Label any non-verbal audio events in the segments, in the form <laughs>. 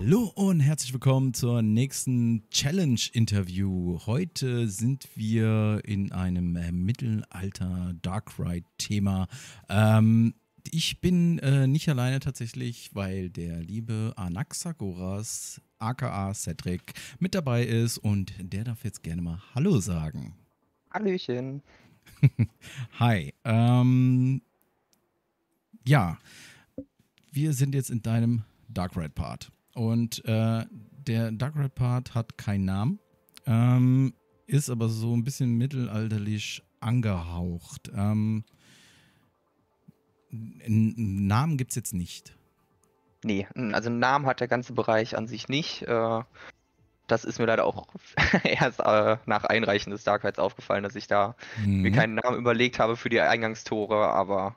Hallo und herzlich willkommen zur nächsten Challenge-Interview. Heute sind wir in einem äh, Mittelalter-Dark-Ride-Thema. Ähm, ich bin äh, nicht alleine tatsächlich, weil der liebe Anaxagoras, aka Cedric, mit dabei ist und der darf jetzt gerne mal Hallo sagen. Hallöchen. <laughs> Hi. Ähm, ja, wir sind jetzt in deinem Dark Ride Part. Und äh, der Dark Red Part hat keinen Namen, ähm, ist aber so ein bisschen mittelalterlich angehaucht. Ähm, einen Namen gibt es jetzt nicht. Nee, also einen Namen hat der ganze Bereich an sich nicht. Äh, das ist mir leider auch <laughs> erst äh, nach Einreichen des Dark Rides aufgefallen, dass ich da mhm. mir keinen Namen überlegt habe für die Eingangstore, aber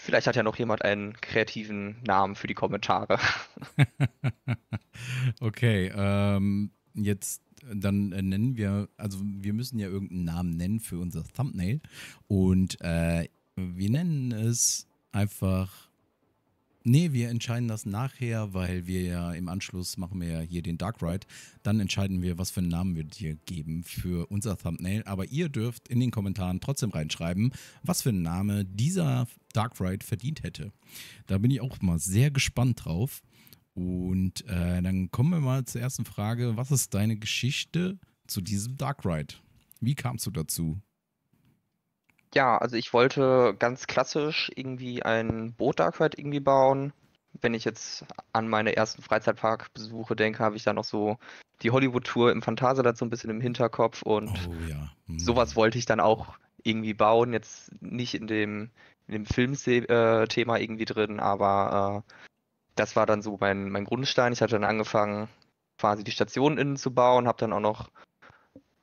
Vielleicht hat ja noch jemand einen kreativen Namen für die Kommentare. <laughs> okay, ähm, jetzt dann äh, nennen wir, also wir müssen ja irgendeinen Namen nennen für unser Thumbnail. Und äh, wir nennen es einfach Nee, wir entscheiden das nachher, weil wir ja im Anschluss machen wir ja hier den Dark Ride. Dann entscheiden wir, was für einen Namen wir dir geben für unser Thumbnail. Aber ihr dürft in den Kommentaren trotzdem reinschreiben, was für einen Namen dieser Dark Ride verdient hätte. Da bin ich auch mal sehr gespannt drauf. Und äh, dann kommen wir mal zur ersten Frage. Was ist deine Geschichte zu diesem Dark Ride? Wie kamst du dazu? Ja, also ich wollte ganz klassisch irgendwie ein Boot Dark Ride irgendwie bauen. Wenn ich jetzt an meine ersten Freizeitparkbesuche denke, habe ich da noch so die Hollywood-Tour im Phantasialand so ein bisschen im Hinterkopf und oh, ja. hm. sowas wollte ich dann auch irgendwie bauen. Jetzt nicht in dem, in dem Filmthema äh, irgendwie drin, aber äh, das war dann so mein, mein Grundstein. Ich hatte dann angefangen, quasi die Stationen innen zu bauen, habe dann auch noch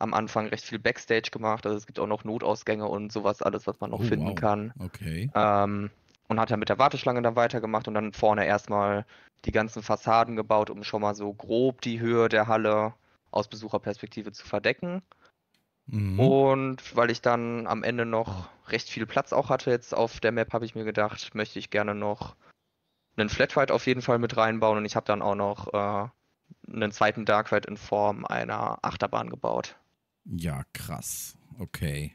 am Anfang recht viel Backstage gemacht. Also es gibt auch noch Notausgänge und sowas, alles, was man noch oh, finden wow. kann. Okay. Ähm, und hat dann mit der Warteschlange dann weitergemacht und dann vorne erstmal die ganzen Fassaden gebaut, um schon mal so grob die Höhe der Halle aus Besucherperspektive zu verdecken. Mhm. Und weil ich dann am Ende noch oh. recht viel Platz auch hatte jetzt auf der Map, habe ich mir gedacht, möchte ich gerne noch einen Flatride auf jeden Fall mit reinbauen und ich habe dann auch noch äh, einen zweiten Darkride in Form einer Achterbahn gebaut. Ja, krass. Okay.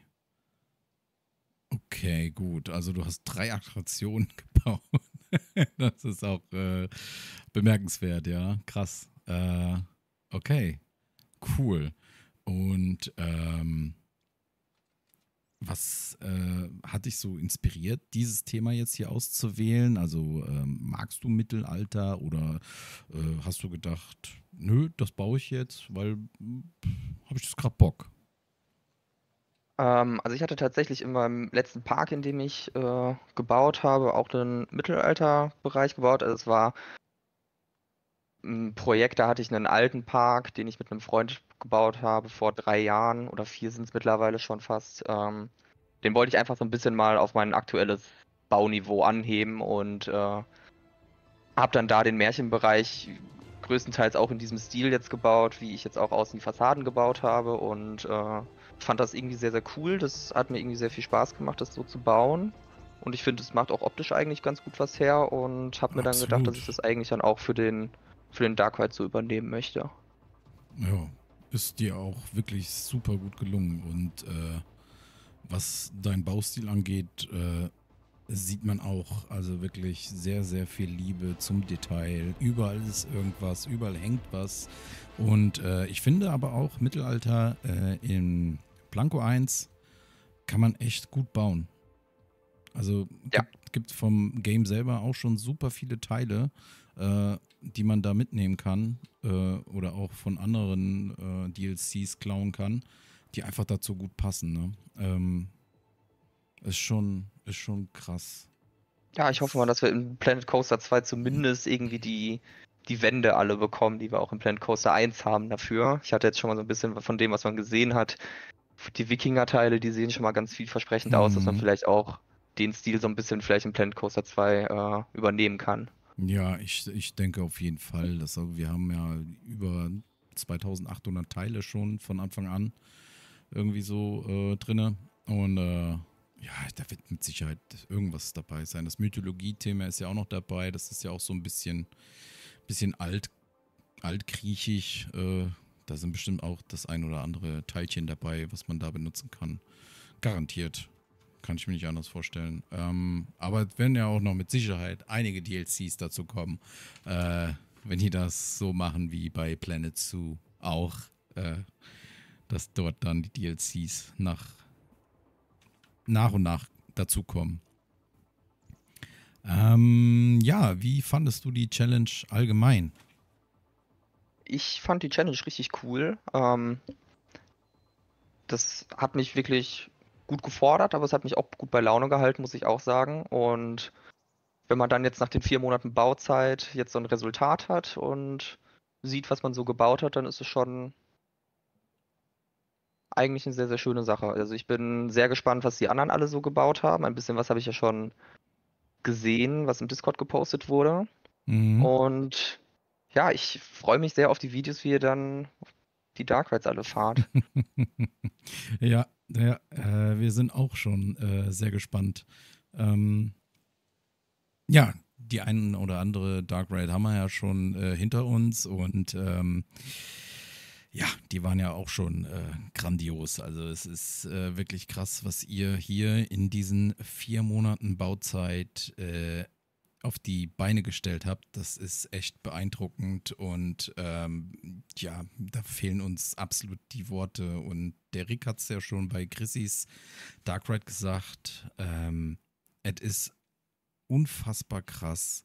Okay, gut. Also du hast drei Attraktionen <laughs> gebaut. das ist auch äh, bemerkenswert, ja. Krass. Äh, okay. Cool. Und ähm, was äh, hat dich so inspiriert, dieses Thema jetzt hier auszuwählen? Also ähm, magst du Mittelalter oder äh, hast du gedacht, nö, das baue ich jetzt, weil hm, habe ich das gerade Bock? Ähm, also ich hatte tatsächlich in meinem letzten Park, in dem ich äh, gebaut habe, auch den Mittelalterbereich gebaut. Also es war ein Projekt, da hatte ich einen alten Park, den ich mit einem Freund gebaut habe vor drei Jahren oder vier sind es mittlerweile schon fast. Ähm, den wollte ich einfach so ein bisschen mal auf mein aktuelles Bauniveau anheben und äh, habe dann da den Märchenbereich größtenteils auch in diesem Stil jetzt gebaut, wie ich jetzt auch außen die Fassaden gebaut habe und äh, fand das irgendwie sehr, sehr cool. Das hat mir irgendwie sehr viel Spaß gemacht, das so zu bauen. Und ich finde, es macht auch optisch eigentlich ganz gut was her und habe mir Absolut. dann gedacht, dass ich das eigentlich dann auch für den für den Dark Ride so übernehmen möchte. Ja, ist dir auch wirklich super gut gelungen. Und äh, was dein Baustil angeht, äh, sieht man auch also wirklich sehr, sehr viel Liebe zum Detail. Überall ist irgendwas, überall hängt was. Und äh, ich finde aber auch Mittelalter äh, in Planko 1 kann man echt gut bauen. Also ja. gibt vom Game selber auch schon super viele Teile. Äh, die man da mitnehmen kann äh, oder auch von anderen äh, DLCs klauen kann, die einfach dazu gut passen. Ne? Ähm, ist, schon, ist schon krass. Ja, ich hoffe mal, dass wir in Planet Coaster 2 zumindest irgendwie die, die Wände alle bekommen, die wir auch in Planet Coaster 1 haben dafür. Ich hatte jetzt schon mal so ein bisschen von dem, was man gesehen hat. Die Wikinger-Teile, die sehen schon mal ganz vielversprechend mhm. aus, dass man mhm. vielleicht auch den Stil so ein bisschen vielleicht in Planet Coaster 2 äh, übernehmen kann. Ja, ich, ich denke auf jeden Fall. Dass, wir haben ja über 2800 Teile schon von Anfang an irgendwie so äh, drin. Und äh, ja, da wird mit Sicherheit irgendwas dabei sein. Das Mythologie-Thema ist ja auch noch dabei. Das ist ja auch so ein bisschen, bisschen alt, altgriechisch. Äh, da sind bestimmt auch das ein oder andere Teilchen dabei, was man da benutzen kann. Garantiert. Kann ich mir nicht anders vorstellen. Ähm, aber es werden ja auch noch mit Sicherheit einige DLCs dazu kommen, äh, wenn die das so machen wie bei Planet Zoo auch, äh, dass dort dann die DLCs nach, nach und nach dazukommen. Ähm, ja, wie fandest du die Challenge allgemein? Ich fand die Challenge richtig cool. Ähm, das hat mich wirklich gut gefordert, aber es hat mich auch gut bei Laune gehalten, muss ich auch sagen. Und wenn man dann jetzt nach den vier Monaten Bauzeit jetzt so ein Resultat hat und sieht, was man so gebaut hat, dann ist es schon eigentlich eine sehr, sehr schöne Sache. Also ich bin sehr gespannt, was die anderen alle so gebaut haben. Ein bisschen was habe ich ja schon gesehen, was im Discord gepostet wurde. Mhm. Und ja, ich freue mich sehr auf die Videos, wie ihr dann die Dark Rides alle fahrt. <laughs> ja, ja äh, wir sind auch schon äh, sehr gespannt. Ähm, ja, die einen oder andere Dark Ride haben wir ja schon äh, hinter uns und ähm, ja, die waren ja auch schon äh, grandios. Also es ist äh, wirklich krass, was ihr hier in diesen vier Monaten Bauzeit äh, auf die Beine gestellt habt, das ist echt beeindruckend und ähm, ja, da fehlen uns absolut die Worte. Und der Rick hat es ja schon bei Chrissys Dark Ride gesagt, ähm, es ist unfassbar krass,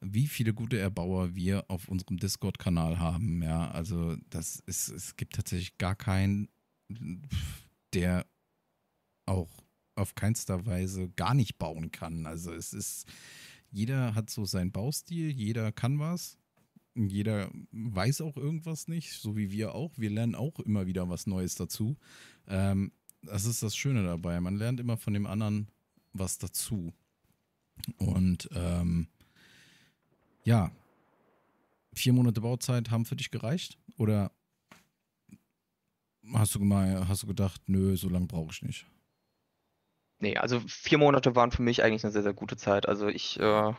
wie viele gute Erbauer wir auf unserem Discord-Kanal haben. Ja, also das ist, es gibt tatsächlich gar keinen, der auch auf keinster Weise gar nicht bauen kann. Also es ist jeder hat so seinen Baustil, jeder kann was, jeder weiß auch irgendwas nicht, so wie wir auch. Wir lernen auch immer wieder was Neues dazu. Ähm, das ist das Schöne dabei. Man lernt immer von dem anderen was dazu. Und ähm, ja, vier Monate Bauzeit haben für dich gereicht? Oder hast du, mal, hast du gedacht, nö, so lange brauche ich nicht? nee, also vier Monate waren für mich eigentlich eine sehr, sehr gute Zeit. Also ich äh, war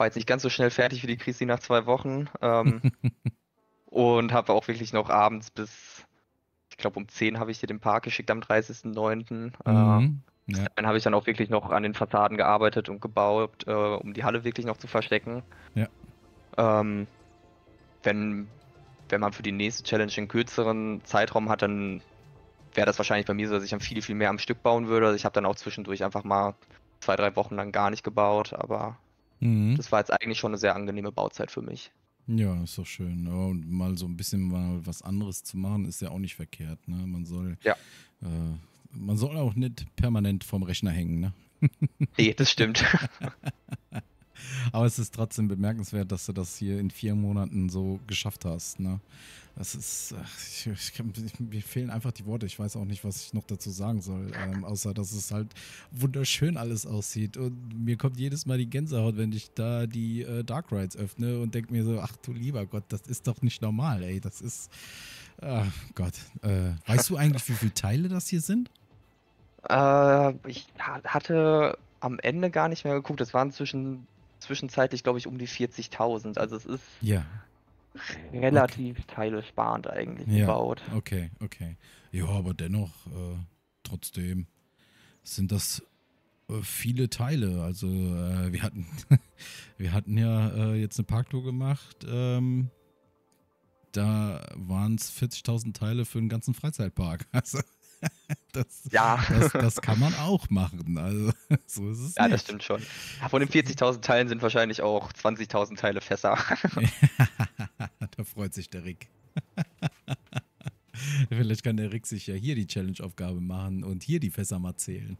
jetzt nicht ganz so schnell fertig wie die Christi nach zwei Wochen ähm, <laughs> und habe auch wirklich noch abends bis, ich glaube um 10 habe ich dir den Park geschickt am 30.09. Äh, mhm. Äh, ja. Dann habe ich dann auch wirklich noch an den Fassaden gearbeitet und gebaut, äh, um die Halle wirklich noch zu verstecken. Ja. Ähm, wenn, wenn man für die nächste Challenge einen kürzeren Zeitraum hat, dann wäre das wahrscheinlich bei mir so, dass ich dann viel, viel mehr am Stück bauen würde. Also ich habe dann auch zwischendurch einfach mal zwei, drei Wochen lang gar nicht gebaut, aber mhm. das war jetzt eigentlich schon eine sehr angenehme Bauzeit für mich. Ja, ist doch schön. Und mal so ein bisschen mal was anderes zu machen, ist ja auch nicht verkehrt. Ne? Man soll ja. Äh, man soll auch nicht permanent vom Rechner hängen, ne? nee, das stimmt. <laughs> Aber es ist trotzdem bemerkenswert, dass du das hier in vier Monaten so geschafft hast. Ne? Das ist, ich, ich, ich, mir fehlen einfach die Worte. Ich weiß auch nicht, was ich noch dazu sagen soll, ähm, außer dass es halt wunderschön alles aussieht. Und mir kommt jedes Mal die Gänsehaut, wenn ich da die äh, Dark Rides öffne und denke mir so, ach du lieber Gott, das ist doch nicht normal, ey. Das ist, ach Gott. Äh, weißt du eigentlich, wie viele Teile das hier sind? Äh, ich hatte am Ende gar nicht mehr geguckt. Das waren zwischen zwischenzeitlich, glaube ich, um die 40.000. Also es ist ja. relativ okay. teilesparend eigentlich ja. gebaut. Okay, okay. Ja, aber dennoch, äh, trotzdem sind das äh, viele Teile. Also äh, wir hatten, <laughs> wir hatten ja äh, jetzt eine Parktour gemacht. Ähm, da waren es 40.000 Teile für den ganzen Freizeitpark. <laughs> Also <laughs> das, ja. Das, das, <laughs> kann man auch machen. Also, <laughs> so ist es. Ja, nicht. das stimmt schon. Von den 40.000 Teilen sind wahrscheinlich auch 20.000 Teile Fässer. da freut sich der Rick. Vielleicht kann der Rick sich ja hier die Challenge-Aufgabe machen und hier die Fässer mal zählen.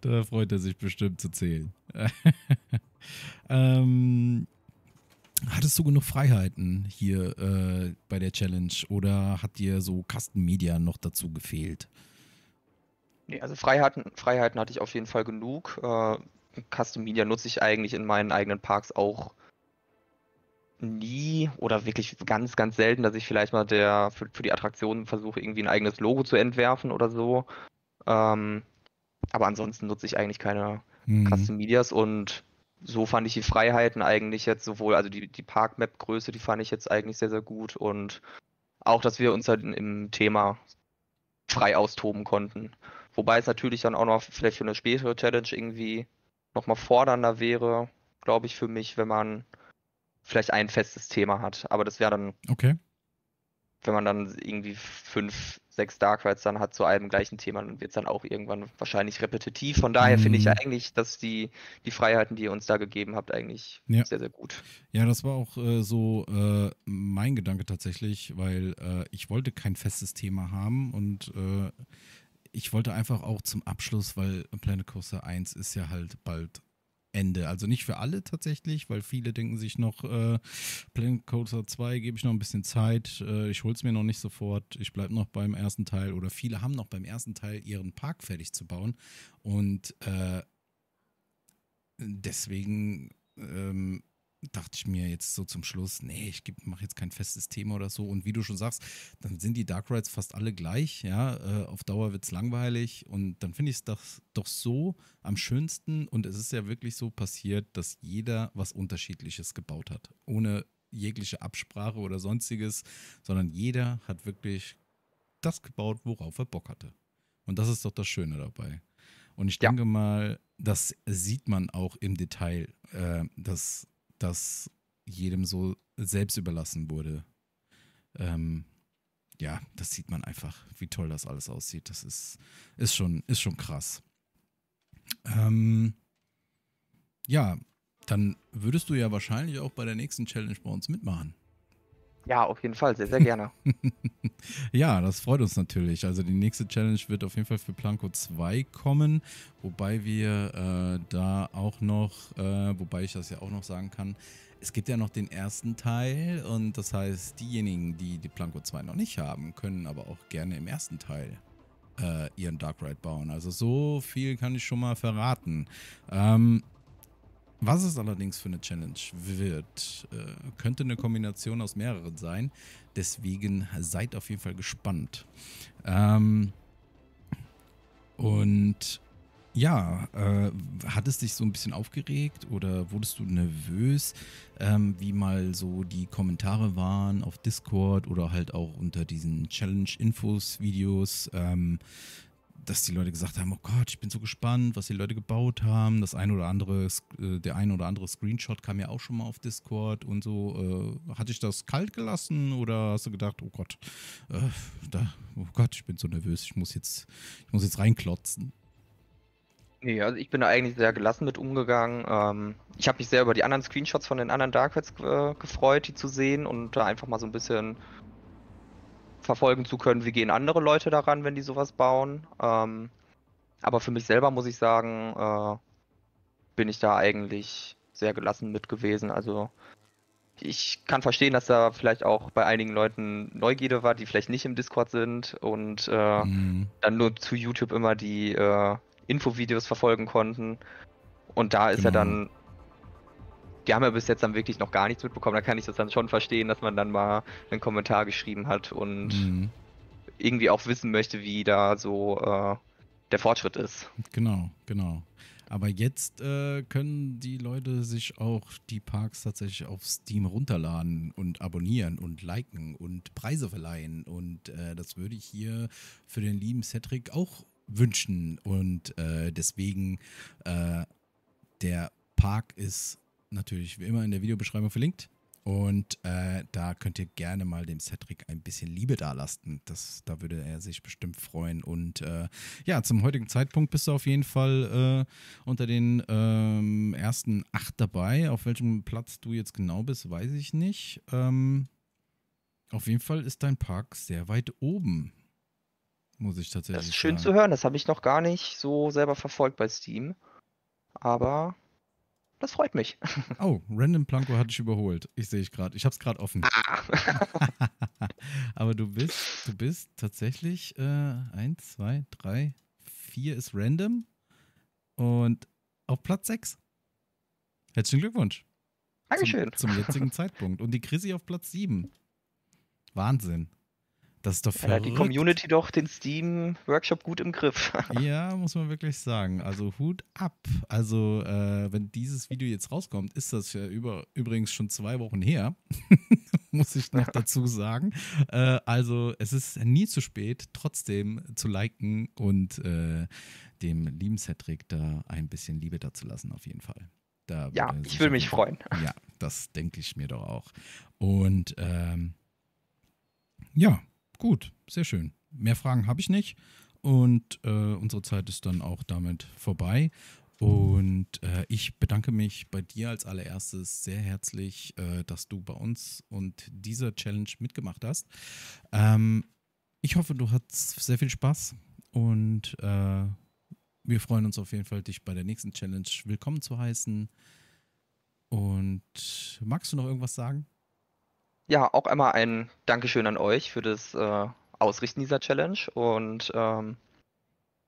da freut er sich bestimmt zu zählen. ähm, hattest du genug Freiheiten hier äh, bei der Challenge oder hat dir so Custom Media noch dazu gefehlt? Nee, also Freiheiten, Freiheiten hatte ich auf jeden Fall genug. Äh, Custom Media nutze ich eigentlich in meinen eigenen Parks auch nie oder wirklich ganz, ganz selten, dass ich vielleicht mal der für, für die Attraktionen versuche, irgendwie ein eigenes Logo zu entwerfen oder so. Ähm, aber ansonsten nutze ich eigentlich keine mhm. Custom Medias und so fand ich die Freiheiten eigentlich jetzt sowohl, also die, die Parkmap-Größe, die fand ich jetzt eigentlich sehr, sehr gut und auch, dass wir uns halt im Thema frei austoben konnten. Wobei es natürlich dann auch noch vielleicht für eine spätere Challenge irgendwie nochmal fordernder wäre, glaube ich, für mich, wenn man vielleicht ein festes Thema hat. Aber das wäre dann okay wenn man dann irgendwie fünf, sechs Dark Rides dann hat zu einem gleichen Thema, dann wird es dann auch irgendwann wahrscheinlich repetitiv. Von daher mhm. finde ich ja mhm. eigentlich, dass die, die Freiheiten, die ihr uns da gegeben habt, eigentlich ja. sehr, sehr gut. Ja, das war auch äh, so äh, mein Gedanke tatsächlich, weil äh, ich wollte kein festes Thema haben und äh, ich wollte einfach auch zum Abschluss, weil Planet Coaster 1 ist ja halt bald Ende. Also nicht für alle tatsächlich, weil viele denken sich noch, äh, Planet Coaster 2 gebe ich noch ein bisschen Zeit, äh, ich hol's mir noch nicht sofort, ich bleibe noch beim ersten Teil oder viele haben noch beim ersten Teil ihren Park fertig zu bauen und äh, deswegen ähm, dachte ich mir jetzt so zum Schluss, nee, ich mache jetzt kein festes Thema oder so. Und wie du schon sagst, dann sind die Dark Rides fast alle gleich. Ja, äh, auf Dauer wird es langweilig. Und dann finde ich es doch, doch so am schönsten. Und es ist ja wirklich so passiert, dass jeder was Unterschiedliches gebaut hat. Ohne jegliche Absprache oder sonstiges, sondern jeder hat wirklich das gebaut, worauf er Bock hatte. Und das ist doch das Schöne dabei. Und ich denke ja. mal, das sieht man auch im Detail, äh, dass das jedem so selbst überlassen wurde. Ähm, ja, das sieht man einfach, wie toll das alles aussieht. Das ist, ist, schon, ist schon krass. Ähm, ja, dann würdest du ja wahrscheinlich auch bei der nächsten Challenge bei uns mitmachen. Ja, auf jeden Fall, sehr, sehr gerne. <laughs> ja, das freut uns natürlich. Also die nächste Challenge wird auf jeden Fall für Planko 2 kommen, wobei wir äh, da auch noch, äh, wobei ich das ja auch noch sagen kann, es gibt ja noch den ersten Teil und das heißt, diejenigen, die die Planko 2 noch nicht haben, können aber auch gerne im ersten Teil äh, ihren Dark Ride bauen. Also so viel kann ich schon mal verraten. Ähm, was es allerdings für eine Challenge wird, äh, könnte eine Kombination aus mehreren sein. Deswegen seid auf jeden Fall gespannt. Ähm und ja, äh, hat es dich so ein bisschen aufgeregt oder wurdest du nervös, ähm, wie mal so die Kommentare waren auf Discord oder halt auch unter diesen Challenge-Infos-Videos? Ähm, dass die Leute gesagt haben, oh Gott, ich bin so gespannt, was die Leute gebaut haben. Das ein oder andere, äh, der ein oder andere Screenshot kam ja auch schon mal auf Discord und so. Äh, hatte ich das kalt gelassen oder hast du gedacht, oh Gott, äh, da, oh Gott, ich bin so nervös, ich muss jetzt, ich muss jetzt reinklotzen? Nee, also ich bin da eigentlich sehr gelassen mit umgegangen. Ähm, ich habe mich sehr über die anderen Screenshots von den anderen Darkwebs äh, gefreut, die zu sehen und da einfach mal so ein bisschen verfolgen zu können, wie gehen andere Leute daran, wenn die sowas bauen. Ähm, aber für mich selber muss ich sagen, äh, bin ich da eigentlich sehr gelassen mit gewesen. Also ich kann verstehen, dass da vielleicht auch bei einigen Leuten Neugierde war, die vielleicht nicht im Discord sind und äh, mhm. dann nur zu YouTube immer die äh, Infovideos verfolgen konnten. Und da ist genau. ja dann die haben ja bis jetzt dann wirklich noch gar nichts mitbekommen. Da kann ich das dann schon verstehen, dass man dann mal einen Kommentar geschrieben hat und mhm. irgendwie auch wissen möchte, wie da so äh, der Fortschritt ist. Genau, genau. Aber jetzt äh, können die Leute sich auch die Parks tatsächlich auf Steam runterladen und abonnieren und liken und Preise verleihen. Und äh, das würde ich hier für den lieben Cedric auch wünschen. Und äh, deswegen, äh, der Park ist natürlich wie immer in der Videobeschreibung verlinkt. Und äh, da könnt ihr gerne mal dem Cedric ein bisschen Liebe dalasten. Das, da würde er sich bestimmt freuen. Und äh, ja, zum heutigen Zeitpunkt bist du auf jeden Fall äh, unter den ähm, ersten acht dabei. Auf welchem Platz du jetzt genau bist, weiß ich nicht. Ähm, auf jeden Fall ist dein Park sehr weit oben. Muss ich tatsächlich sagen. Das ist schön sagen. zu hören. Das habe ich noch gar nicht so selber verfolgt bei Steam. Aber das freut mich. <laughs> Oh, Random Planko hatte ich überholt. Ich sehe ich gerade. Ich habe es gerade offen. Ah. <laughs> Aber du bist, du bist tatsächlich äh, eins, zwei, drei, vier ist Random und auf Platz sechs. Herzlichen Glückwunsch. Dankeschön. Zum, zum jetzigen <laughs> Zeitpunkt. Und die Chrissy auf Platz sieben. Wahnsinn. Das ist doch verrückt. Ja, die Community doch den Steam-Workshop gut im Griff. <laughs> ja, muss man wirklich sagen. Also Hut ab. Also, äh, wenn dieses Video jetzt rauskommt, ist das ja über, übrigens schon zwei Wochen her. <laughs> muss ich noch dazu sagen. Äh, also, es ist nie zu spät, trotzdem zu liken und äh, dem lieben Cedric da ein bisschen Liebe dazulassen, auf jeden Fall. Da ja, ich will mich freuen. <laughs> Ja, das denke ich mir doch auch. Und ähm, ja, Gut, sehr schön. Mehr Fragen habe ich nicht. Und äh, unsere Zeit ist dann auch damit vorbei. Und äh, ich bedanke mich bei dir als allererstes sehr herzlich, äh, dass du bei uns und dieser Challenge mitgemacht hast. Ähm, ich hoffe, du hattest sehr viel Spaß und äh, wir freuen uns auf jeden Fall, dich bei der nächsten Challenge willkommen zu heißen. Und magst du noch irgendwas sagen? Ja, auch einmal ein Dankeschön an euch für das äh, Ausrichten dieser Challenge. Und ähm,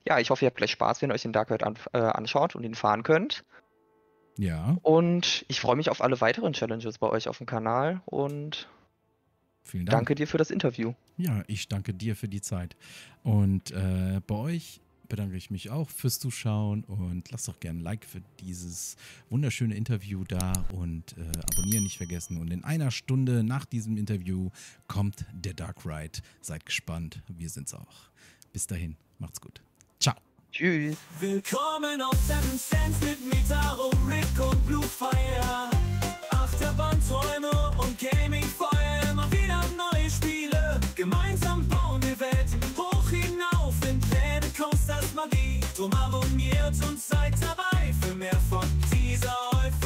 ja, ich hoffe, ihr habt gleich Spaß, wenn ihr euch den Dark Ride an, äh, anschaut und ihn fahren könnt. Ja. Und ich freue mich auf alle weiteren Challenges bei euch auf dem Kanal und Vielen Dank. danke dir für das Interview. Ja, ich danke dir für die Zeit. Und äh, bei euch bedanke ich mich auch fürs Zuschauen und lasst doch gerne ein Like für dieses wunderschöne Interview da und äh, abonnieren nicht vergessen. Und in einer Stunde nach diesem Interview kommt der Dark Ride. Seid gespannt, wir sind's auch. Bis dahin, macht's gut. Ciao. Tschüss. Willkommen auf Seven Sands mit Mitaro, Rick und Blue Bluefire. Achterbahnträume und Gaming-Feuer, immer wieder neue Spiele. Gemeinsam bauen wir Welt ist das Magie. Drum abonniert und seid dabei für mehr von dieser Euphorie.